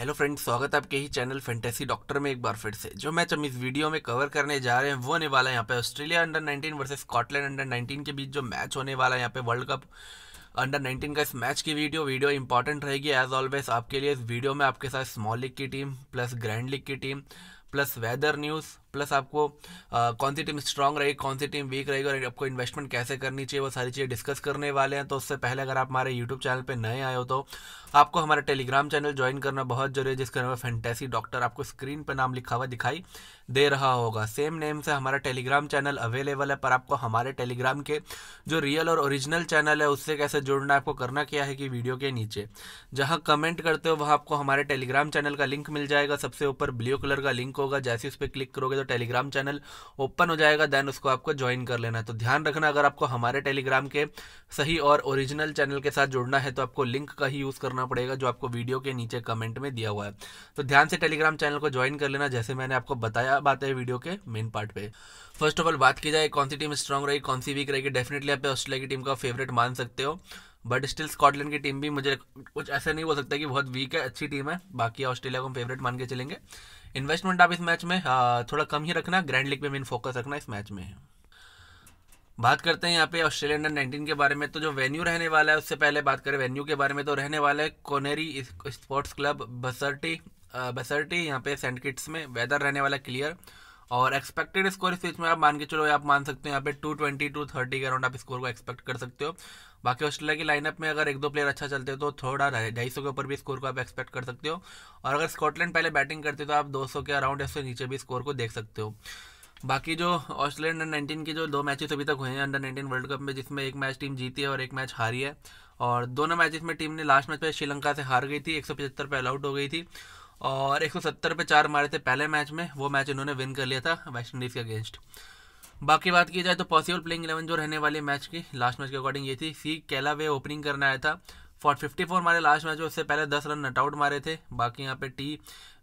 hello friend स्वागत है आपके ही चैनल फैंटेसी डॉक्टर में एक बार फिर से जो मैच हम इस वीडियो में कवर करने जा रहे हैं वो होने वाला है यहाँ पे Australia under 19 versus Scotland under 19 के बीच जो मैच होने वाला है यहाँ पे वर्ल्ड कप अंडर 19 का इस मैच की वीडियो वीडियो इंपॉर्टेंट रहेगी एज ऑलवेज आपके लिए इस वीडियो में आपके साथ स्मॉल लीग की टीम प्लस ग्रैंड लीग की team plus weather news plus आपको आ, कौन सी टीम स्ट्रांग रहेगी कौन सी टीम वीक रहेगी और आपको इन्वेस्टमेंट कैसे करनी चाहिए वो सारी चीज़ें डिस्कस करने वाले हैं तो उससे पहले अगर आप हमारे यूट्यूब चैनल पर नए आए हो तो आपको हमारा टेलीग्राम चैनल ज्वाइन करना बहुत जरूरी है जिसका नाम है डॉक्टर आपको स्क्रीन पर नाम लिखा हुआ दिखाई दे रहा होगा सेम नेम से हमारा टेलीग्राम चैनल अवेलेबल है पर आपको हमारे टेलीग्राम के जो रियल और ओरिजिनल चैनल है उससे कैसे जुड़ना है आपको करना क्या है कि वीडियो के नीचे जहाँ कमेंट करते हो वहाँ आपको हमारे टेलीग्राम चैनल का लिंक मिल जाएगा सबसे ऊपर ब्लू कलर का लिंक होगा जैसे उस पर क्लिक करोगे तो टेलीग्राम चैनल ओपन हो जाएगा देन उसको आपको ज्वाइन कर लेना है तो ध्यान रखना अगर आपको हमारे टेलीग्राम के सही और ओरिजिनल चैनल के साथ जुड़ना है तो आपको लिंक का ही यूज़ करना पड़ेगा जो आपको वीडियो के नीचे कमेंट में दिया हुआ है तो ध्यान से टेलीग्राम चैनल को ज्वाइन कर लेना जैसे मैंने आपको बताया बात है वीडियो के मेन पार्ट पे फर्स्ट ऑफ ऑल बात की जाए कौन सी टीम स्ट्रांग रही कौन सी वीक रहेगी डेफिनेटली आप ऑस्ट्रेलिया की टीम का फेवरेट मान सकते हो बट स्टिल स्कॉटलैंड की टीम भी मुझे कुछ ऐसा नहीं हो सकता कि बहुत वीक है अच्छी टीम है बाकी ऑस्ट्रेलिया को हम फेवरेट मान के चलेंगे इन्वेस्टमेंट आप इस मैच में हाँ, थोड़ा कम ही रखना ग्रैंड लीग पे मेन फोकस रखना इस मैच में बात करते हैं यहाँ पे ऑस्ट्रेलिया अंडर नाइनटीन के बारे में तो जो वेन्यू रहने वाला है उससे पहले बात करें वेन्यू के बारे में तो रहने वाला है कोनेरी स्पोर्ट्स क्लब बसर्टी बसर्टी यहाँ पे सेंट किट्स में वेदर रहने वाला क्लियर और एक्सपेक्टेड स्कोर इस बीच में आप मान के चलो आप मान सकते हो यहाँ पे टू थर्टी के अराउंड आप स्कोर को एक्सपेक्ट कर सकते हो बाकी ऑस्ट्रेलिया की लाइनअप में अगर एक दो प्लेयर अच्छा चलते तो थोड़ा ढाई सौ के ऊपर भी स्कोर को आप एक्सपेक्ट कर सकते हो और अगर स्कॉटलैंड पहले बैटिंग करते तो आप दो सौ के अराउंड या नीचे भी स्कोर को देख सकते हो बाकी जो ऑस्ट्रेलिया अंडर नाइनटीन के जो दो मैचेस अभी तक हुए हैं अंडर नाइनटीन वर्ल्ड कप में जिसमें एक मैच टीम जीती है और एक मैच हारी है और दोनों मैचेस में टीम ने लास्ट मैच पर श्रीलंका से हार गई थी एक सौ पचहत्तर पे आउट हो गई थी और एक सौ सत्तर पे चार मारे थे पहले मैच में वो मैच इन्होंने विन कर लिया था वेस्ट इंडीज़ के अगेंस्ट बाकी बात की जाए तो पॉसिबल प्लेइंग इलेवन जो रहने वाले मैच की लास्ट मैच के अकॉर्डिंग ये थी सी कैलावे ओपनिंग करने आया था फॉर फिफ्टी फोर मारे लास्ट मैच में उससे पहले दस रन नट आउट मारे थे बाकी यहाँ पे टी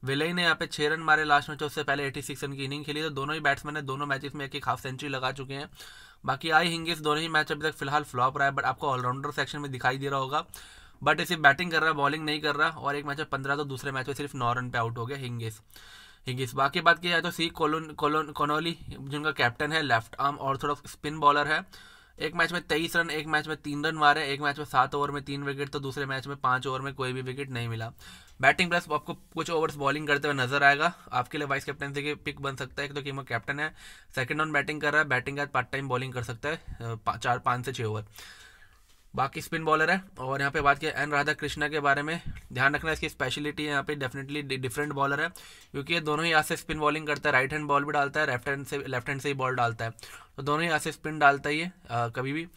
विलई ने यहाँ पे छः रन मारे लास्ट मैच उससे पहले एटी सिक्स रन की इनिंग खेली तो दोनों ही बैट्समैन ने दोनों मैचेस में एक एक हाफ सेंचुरी लगा चुके हैं बाकी आई हिंगिस दोनों ही मैच अभी तक फिलहाल फ्लॉप रहा है बट आपको ऑलराउंडर सेक्शन में दिखाई दे रहा होगा बट इसे बैटिंग कर रहा है बॉलिंग नहीं कर रहा और एक मैच में पंद्रह तो दूसरे मैच में सिर्फ नौ रन पे आउट हो गया हिंगिस हिगिस बाकी बात की जाए तो सी कोलोन कोलोन कोनोली जिनका कैप्टन है left arm orthodox spin bowler है एक मैच में तेईस रन एक मैच में तीन रन मारे एक मैच में सात ओवर में तीन विकेट तो दूसरे मैच में पाँच ओवर में कोई भी विकेट नहीं मिला बैटिंग प्लस आपको कुछ ओवर्स बॉलिंग करते हुए नजर आएगा आपके लिए वाइस कैप्टनसी के पिक बन सकता है क्योंकि तो वो कैप्टन है सेकंड ऑन बैटिंग कर रहा है बैटिंग के बाद पार्ट टाइम बॉलिंग कर सकता है चार पाँच से छः ओवर बाकी स्पिन बॉलर है और यहाँ पे बात किया एन राधा कृष्णा के बारे में ध्यान रखना इसकी स्पेशलिटी यहाँ पे डेफिनेटली डिफरेंट बॉलर है क्योंकि ये दोनों ही हाथ से स्पिन बॉलिंग करता है राइट हैंड बॉल भी डालता है लेफ्ट हैंड से लेफ्ट हैंड से ही बॉल डालता है तो दोनों ही हाथ से स्पिन डालता ही है आ, कभी भी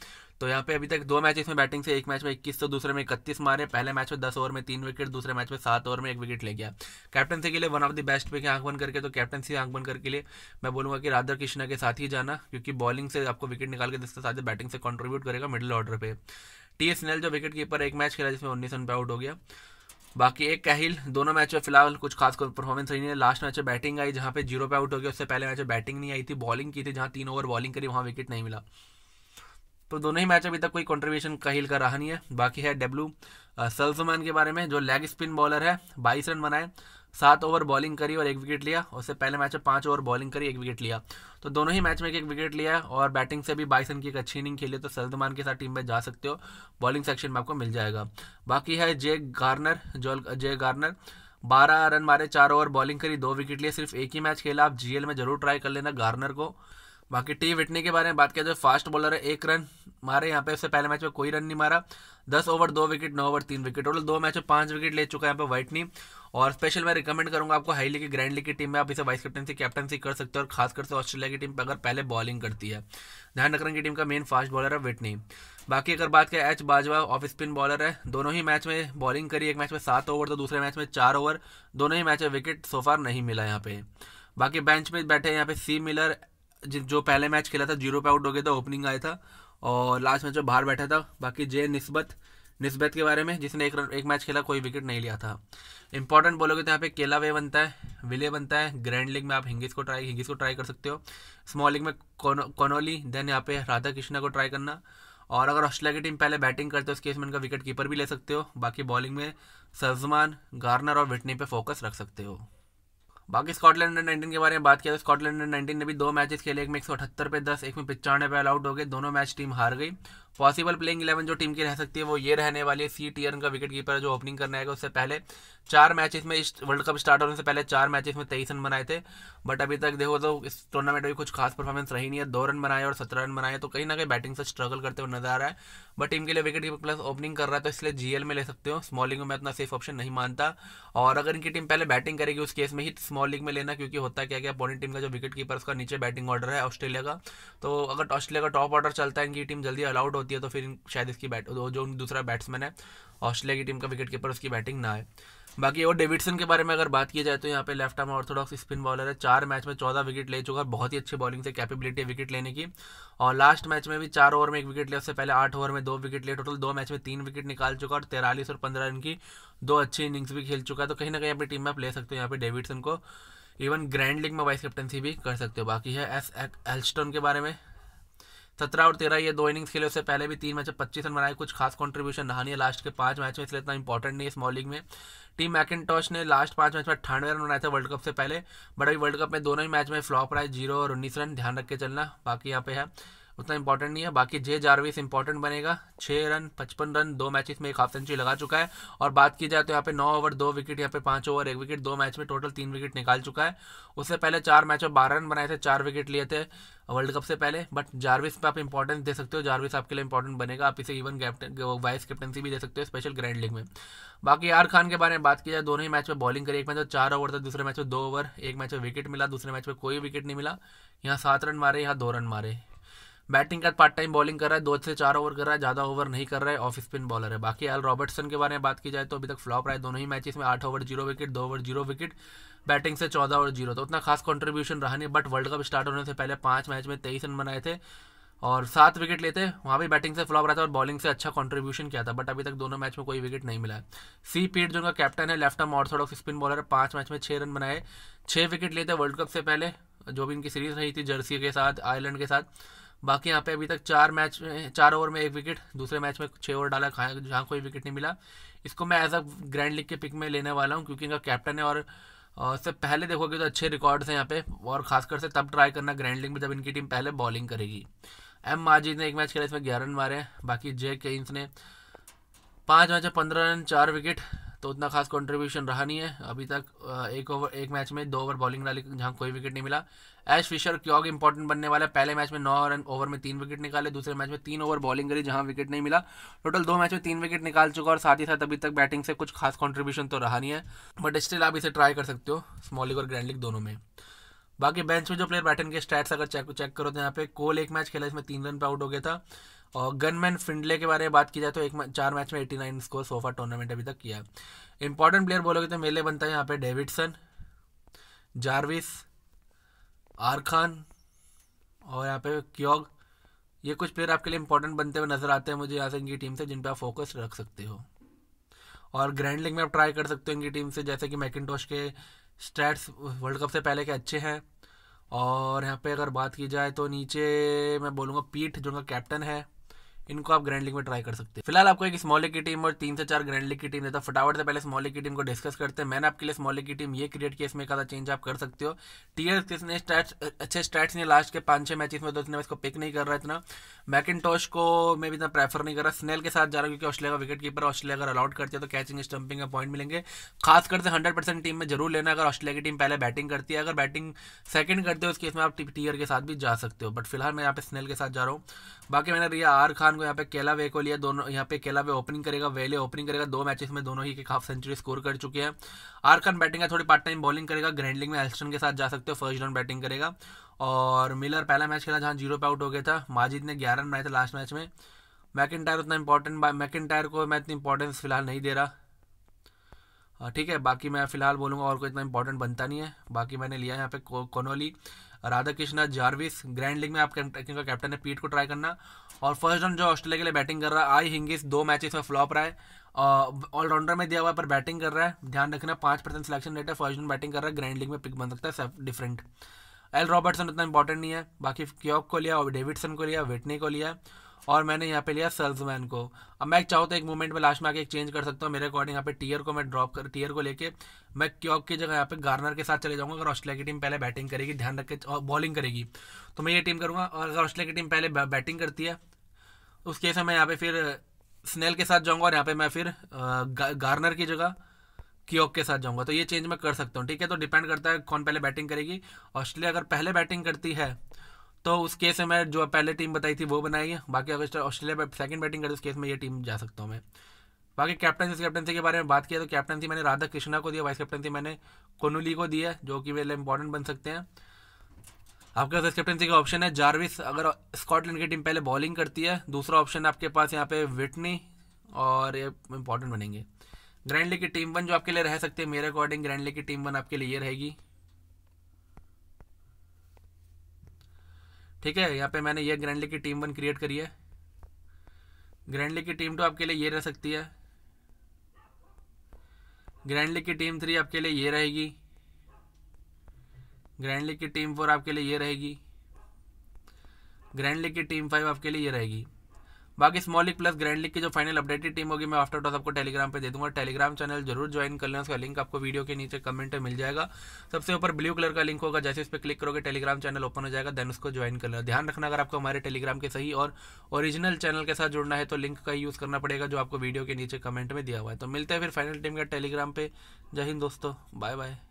तो यहाँ पे अभी तक दो मैचेस में बैटिंग से एक मैच में इक्कीस तो दूसरे में 31 मारे पहले मैच में दस ओवर में तीन विकेट दूसरे मैच में सात ओवर में एक विकेट ले गया कैप्टनसी के लिए one of the best pick है आंख बन करके तो कैप्टनसी आंख बन करके लिए मैं बोलूँगा कि राधा कृष्णा के साथ ही जाना क्योंकि बॉलिंग से आपको विकेट निकाल के जिसके साथ बैटिंग से कॉन्ट्रीब्यूट करेगा मिडिल ऑर्डर पर टी एस नेल जो विकेट कीपर एक मैच खेला जिसमें उन्नीस रन पे आउट हो गया बाकी एक कहिल दोनों मैच में फिलहाल कुछ खास परफॉर्मेंस नहीं है लास्ट मैच में बैटिंग आई जहाँ पे जीरो पे आउट हो गया उससे पहले मैच में बैटिंग नहीं आई थी बॉलिंग की थी जहाँ तीन ओवर बॉलिंग करी वहाँ विकेट नहीं मिला तो दोनों ही मैच अभी तक कोई कॉन्ट्रीब्यूशन कहिल का रहा नहीं है बाकी है डब्ल्यू सल्जमान के बारे में जो लेग स्पिन बॉलर है बाईस रन बनाए सात ओवर बॉलिंग करी और एक विकेट लिया उससे पहले मैच में पाँच ओवर बॉलिंग करी एक विकेट लिया तो दोनों ही मैच में एक विकेट लिया और बैटिंग से भी बाईस रन की एक अच्छी इनिंग खेली तो सलदमान के साथ टीम में जा सकते हो बॉलिंग सेक्शन में आपको मिल जाएगा बाकी है जे गार्नर जो जे गार्नर बारह रन मारे चार ओवर बॉलिंग करी दो विकेट लिए सिर्फ एक ही मैच खेला आप जीएल में जरूर ट्राई कर लेना गार्नर को बाकी टी विटनी के बारे में बात किया जाए फास्ट बॉलर है एक रन मारे यहाँ पे उससे पहले मैच में कोई रन नहीं मारा दस ओवर दो विकेट नौ ओवर तीन विकेट टोटल दो मैच में पाँच विकेट ले चुका है यहाँ पे वाइटनी और स्पेशल मैं रिकमेंड करूंगा आपको हाई लीग की ग्रैंड लीग की टीम में आप इसे वाइस कैप्टनसी कैप्टनसी कर सकते हो और खासकर से ऑस्ट्रेलिया की टीम पर अगर पहले बॉलिंग करती है ध्यान रखने की टीम का मेन फास्ट बॉलर है विटनी बाकी अगर बात करें H Bajwa off spin bowler है दोनों ही मैच में बॉलिंग करी एक मैच में सात ओवर तो दूसरे मैच में चार ओवर दोनों ही मैच में विकेट सोफार नहीं मिला यहाँ पे बाकी बेंच में बैठे यहाँ पे सी मिलर जो पहले मैच खेला था जीरो पे आउट हो गया था ओपनिंग आया था और लास्ट मैच में बाहर बैठा था बाकी जे नस्बत नस्बत के बारे में जिसने एक रन एक मैच खेला कोई विकेट नहीं लिया था इंपॉर्टेंट बोलोगे तो यहाँ पे केला वे बनता है विले बनता है ग्रैंड लीग में आप हिंगिस को ट्राई हिंगिस को ट्राई कर सकते हो स्मॉल लीग में कोनोली देन यहाँ पे राधा कृष्णा को ट्राई करना और अगर ऑस्ट्रेलिया की टीम पहले बैटिंग करते हो उस केस में इनका विकेट कीपर भी ले सकते हो बाकी बॉलिंग में सजमान गार्नर और विटनी पे फोकस रख सकते हो बाकी स्कॉटलैंड अंडर नाइनटीन के बारे में बात किया तो स्कॉटलैंड अंडर नाइनटीन ने भी दो मैचेस खेले एक में एक पे दस एक में पिचानवे पे आउट हो गए दोनों मैच टीम हार गई पॉसिबल प्लेइंग इलेवन जो टीम की रह सकती है वो ये रहने वाली है सी टी एन का विकेट कीपर जो ओपनिंग करने आएगा उससे पहले चार मैचेस में इस वर्ल्ड कप स्टार्ट होने से पहले चार मैचेस में तेईस रन बनाए थे बट अभी तक देखो तो इस टूर्नामेंट में कुछ खास परफॉर्मेंस रही नहीं है दो रन बनाए और सत्रह रन बनाए तो कहीं ना कहीं बैटिंग से स्ट्रगल करते हुए नजर आ रहा है बट टीम के लिए विकेट कीपर प्लस ओपनिंग कर रहा है तो इसलिए जीएल में ले सकते हो स्मॉल लीग में इतना सेफ ऑप्शन नहीं मानता और अगर इनकी टीम पहले बैटिंग करेगी उस केस में ही स्मॉल तो लीग में लेना क्योंकि होता क्या क्या अपोनेंट टीम का जो विकेट कीपर उसका नीचे बैटिंग ऑर्डर है ऑस्ट्रेलिया का तो अगर ऑस्ट्रेलिया का टॉप ऑर्डर चलता है इनकी टीम जल्दी अलाउड होती है तो फिर शायद इसकी बैट जो दूसरा बैट्समैन है ऑस्ट्रेलिया की टीम का विकेट कीपर उसकी बैटिंग ना है बाकी और डेविडसन के बारे में अगर बात की जाए तो यहाँ पे left arm orthodox spin bowler है चार मैच में चौदह विकेट ले चुका है बहुत ही अच्छी बॉलिंग से कैपेबिलिटी है विकेट लेने की और लास्ट मैच में भी चार ओवर में एक विकेट लिया उससे पहले आठ ओवर में दो विकेट लिए टोटल दो मैच में तीन विकेट निकाल चुका और तेरालीस और पंद्रह रन की दो अच्छी इनिंग्स भी खेल चुका है तो कहीं ना कहीं अपनी टीम में आप ले सकते हो यहाँ पे डेविडसन को इवन ग्रैंड लीग में वाइस कैप्टनसी भी कर सकते हो बाकी है एस एल्स्टन के बारे में सत्रह और तेरह ये दो इनिंग्स खेले उससे पहले भी तीन मैच में पच्चीस रन बनाए कुछ खास कॉन्ट्रीब्यूशन रहा नहीं है लास्ट के पांच मैच में इसलिए इतना इंपॉर्टेंट नहीं है स्मॉल लीग में टीम मैकिनटॉश ने लास्ट पांच मैच में अट्ठानवे रन बनाए थे वर्ल्ड कप से पहले बट अभी वर्ल्ड कप में दोनों ही मैच में फ्लॉप रहा है जीरो और उन्नीस रन ध्यान रख के चलना बाकी यहाँ पे है उतना इंपॉर्टेंट नहीं है बाकी जे जारविस इंपॉर्टेंट बनेगा छः रन पचपन रन दो मैचेस में एक हाफ सेंचुरी लगा चुका है और बात की जाए तो यहाँ पे नौ ओवर दो विकेट यहाँ पे पाँच ओवर एक विकेट दो मैच में टोटल तीन विकेट निकाल चुका है उससे पहले चार मैच में बारह रन बनाए थे चार विकेट लिए थे वर्ल्ड कप से पहले बट जारविस पे आप इंपॉर्टेंस दे सकते हो जारविस आपके लिए इंपॉर्टेंट बनेगा आप इसे इवन कैप्टन वाइस कैप्टनसी भी दे सकते हो स्पेशल ग्रैंड लीग में बाकी यार खान के बारे में बात की जाए दोनों ही मैच में बॉलिंग करी एक मैच में चार ओवर था दूसरे मैच में दो ओवर एक मैच में विकेट मिला दूसरे मैच में कोई विकेट नहीं मिला यहाँ सात रन मारे यहाँ दो रन मारे बैटिंग का पार्ट टाइम बॉलिंग कर रहा है दो से चार ओवर कर रहा है ज़्यादा ओवर नहीं कर रहा है ऑफ स्पिन बॉलर है बाकी एल रॉबर्टसन के बारे में बात की जाए तो अभी तक फ्लॉप रहा है दोनों ही मैचेस में आठ ओवर जीरो विकेट दो ओवर जीरो विकेट बैटिंग से चौदह ओवर जीरो तो उतना खास कॉन्ट्रीब्यूशन रहा नहीं बट वर्ल्ड कप स्टार्ट होने से पहले पाँच मैच में तेईस रन बनाए थे और सात विकेट लेते वहाँ भी बैटिंग से फ्लॉप रहा था और बॉलिंग से अच्छा कंट्रीब्यूशन किया था बट अभी तक दोनों मैच में कोई विकेट नहीं मिला है सी पीट जो उनका कैप्टन है left arm orthodox spin bowler पाँच मैच में छः रन बनाए छः विकेट लेते वर्ल्ड कप से पहले जो भी इनकी सीरीज रही थी जर्सी के साथ आयरलैंड के साथ बाकी यहाँ पे अभी तक चार मैच में चार ओवर में एक विकेट दूसरे मैच में छः ओवर डाला जहाँ कोई विकेट नहीं मिला इसको मैं एज अ ग्रैंड लीग के पिक में लेने वाला हूँ क्योंकि इनका कैप्टन है और उससे पहले देखोगे तो अच्छे रिकॉर्ड्स हैं यहाँ पे और खासकर से तब ट्राई करना ग्रैंड लीग में जब इनकी टीम पहले बॉलिंग करेगी एम माजिद ने एक मैच खेला इसमें ग्यारह रन मारे हैं बाकी जे केन्स ने पाँच मैच में पंद्रह रन चार विकेट तो उतना खास कंट्रीब्यूशन रहा नहीं है अभी तक एक ओवर एक मैच में दो ओवर बॉलिंग डाली जहाँ कोई विकेट नहीं मिला एश फिशर क्योंकि इंपॉर्टेंट बनने वाला है पहले मैच में नौ रन ओवर में तीन विकेट निकाले दूसरे मैच में तीन ओवर बॉलिंग करी जहाँ विकेट नहीं मिला टोटल दो मैच में तीन विकेट निकाल चुका और साथ ही साथ अभी तक बैटिंग से कुछ खास कॉन्ट्रीब्यूशन तो रहा नहीं है बट स्टिल आप इसे ट्राई कर सकते हो स्मॉल लीग और ग्रैंड लीग दोनों में बाकी बेंच में जो प्लेयर बैटिंग के स्टैट्स अगर चेक चेक करो तो यहाँ पे कोल एक मैच खेला इसमें तीन रन पर आउट हो गया था और गनमैन फिंडले के बारे में बात की जाए तो एक चार मैच में नाइन स्कोर सोफा टूर्नामेंट अभी तक किया है इंपॉर्टेंट प्लेयर बोलोगे तो मेले बनता है यहाँ पे डेविडसन जारविस आर खान और यहाँ पे क्योग ये कुछ प्लेयर आपके लिए इंपॉर्टेंट बनते हुए नजर आते हैं मुझे यहाँ से इनकी टीम से जिन पर आप फोकस रख सकते हो और ग्रैंड लिंग में आप ट्राई कर सकते हो इनकी टीम से जैसे कि मैकिनटोश के स्टैट्स वर्ल्ड कप से पहले के अच्छे हैं और यहाँ पे अगर बात की जाए तो नीचे मैं बोलूँगा पीठ जो उनका कैप्टन है इनको आप ग्रैंड लीग में ट्राई कर सकते हैं फिलहाल आपको एक स्मॉल की टीम और तीन से चार ग्रैंड लीग की टीम देता फटाफट से पहले स्मॉल की टीम को डिस्कस करते हैं मैंने आपके लिए स्मॉल की टीम ये क्रिएट की इसमें का चेंज आप कर सकते हो टीयर किसने स्टैट्स अच्छे स्टैट्स नहीं लास्ट के पांच छह मैचेस में तो उसने इसको पिक नहीं कर रहा इतना मैकिन को मैं भी इतना प्रेफर नहीं कर रहा स्नेल के साथ जा रहा क्योंकि ऑस्ट्रेलिया का विकेट कीपर ऑस्ट्रेलिया अगर अलाउट करते हैं तो कैचिंग स्टंपिंग का पॉइंट मिलेंगे खास से हंड्रेड परसेंट टीम में जरूर लेना अगर ऑस्ट्रेलिया की टीम पहले बैटिंग करती है अगर बैटिंग सेकंड करते हो उसके इसमें आप टीयर के साथ भी जा सकते हो बट फिलहाल मैं यहाँ पे स्नेल के साथ जा रहा हूँ बाकी मैंने रिया आर खान को यहाँ पे केला वे को लिया दोनों यहाँ पे केला वे ओपनिंग करेगा वेले ओपनिंग करेगा दो मैचेस में दोनों ही एक हाफ सेंचुरी स्कोर कर चुके हैं आर्कन बैटिंग है थोड़ी पार्ट टाइम बॉलिंग करेगा ग्रैंडलिंग में एल्स्टन के साथ जा सकते हो फर्स्ट राउंड बैटिंग करेगा और मिलर पहला मैच खेला जहाँ जीरो पे आउट हो गया था माजिद ने ग्यारह रन बनाए थे लास्ट मैच में मैकिन टायर उतना इंपॉर्टेंट मैकिन टायर को मैं इतनी इंपॉर्टेंस फिलहाल नहीं दे रहा ठीक है बाकी मैं फिलहाल बोलूँगा और कोई इतना इंपॉर्टेंट बनता नहीं है बाकी मैंने लिया यहाँ पे Connolly Radha Krishna Jarvis grand league में आप कैप्टन का कैप्टन है पीट को ट्राई करना और फर्स्ट राउंड जो ऑस्ट्रेलिया के लिए बैटिंग कर रहा है आई हिंगिस दो मैचेस में फ्लॉप रहा है ऑलराउंडर में दिया हुआ पर बैटिंग कर रहा है ध्यान रखना पाँच परसेंट सिलेक्शन रेट है फर्स्ट राउंड बैटिंग कर रहा है ग्रैंड लीग में पिक बन सकता है सब डिफरेंट एल रॉबर्टसन उतना इंपॉर्टेंट नहीं है बाकी क्योक को लिया और डेविडसन को लिया वेटनी को लिया और मैंने यहाँ पे लिया सेल्समैन को अब मैं चाहो तो एक मोमेंट में लास्ट में आके एक चेंज कर सकता हूँ मेरे अकॉर्डिंग यहाँ पे टीयर को मैं ड्रॉप कर टीयर को लेके मैं क्योक की जगह यहाँ पे गार्नर के साथ चले जाऊँगा अगर ऑस्ट्रेलिया की टीम पहले बैटिंग करेगी ध्यान रख के और बॉलिंग करेगी तो मैं ये टीम करूँगा और अगर ऑस्ट्रेलिया की टीम पहले बैटिंग करती है उस केस में मैं यहाँ पे फिर स्नेल के साथ जाऊँगा और यहाँ पे मैं फिर गार्नर की जगह क्योक के साथ जाऊँगा तो ये चेंज मैं कर सकता हूँ ठीक है तो डिपेंड करता है कौन पहले बैटिंग करेगी ऑस्ट्रेलिया अगर पहले बैटिंग करती है तो उस केस में मैं जो पहले टीम बताई थी वो बनाई है बाकी अगर ऑस्ट्रेलिया पर सेकंड बैटिंग करें उस केस में ये टीम जा सकता हूँ मैं बाकी कैप्टनसी कैप्टनसी के बारे में बात किया तो कैप्टनसी मैंने राधा कृष्णा को दिया वाइस कैप्टनसी मैंने कोनुली को दिया जो कि मेरे लिए इंपॉर्टेंट बन सकते हैं आपके पास कैप्टनसी का ऑप्शन है जारविस अगर स्कॉटलैंड की टीम पहले बॉलिंग करती है दूसरा ऑप्शन आपके पास यहाँ पे विटनी और ये इंपॉर्टेंट बनेंगे ग्रैंडली की टीम वन जो आपके लिए रह सकते हैं मेरे अकॉर्डिंग ग्रैंडली की टीम वन आपके लिए ये रहेगी ठीक है यहाँ पे मैंने ये ग्रैंडली की टीम वन क्रिएट करी है ग्रैंडली की टीम टू आपके लिए ये रह सकती है ग्रैंडली की टीम थ्री आपके लिए ये रहेगी ग्रैंडली की टीम फोर आपके लिए ये रहेगी ग्रैंडली की टीम फाइव आपके लिए ये रहेगी बाकी small league plus grand league की जो फाइनल अपडेटेड टीम होगी मैं आफ्टर टॉस आपको टेलीग्राम पे दे दूंगा टेलीग्राम चैनल जरूर ज्वाइन कर लेना उसका लिंक आपको वीडियो के नीचे कमेंट में मिल जाएगा सबसे ऊपर ब्लू कलर का लिंक होगा जैसे इस पर क्लिक करोगे टेलीग्राम चैनल ओपन हो जाएगा देन उसको ज्वाइन कर लेना ध्यान रखना अगर आपको हमारे टेलीग्राम के सही और ओरिजिनल चैनल के साथ जुड़ना है तो लिंक का यूज़ करना पड़ेगा जो आपको वीडियो के नीचे कमेंट में दिया हुआ है तो मिलते हैं फिर फाइनल टीम का टेलीग्राम पर जय हिंद दोस्तों बाय बाय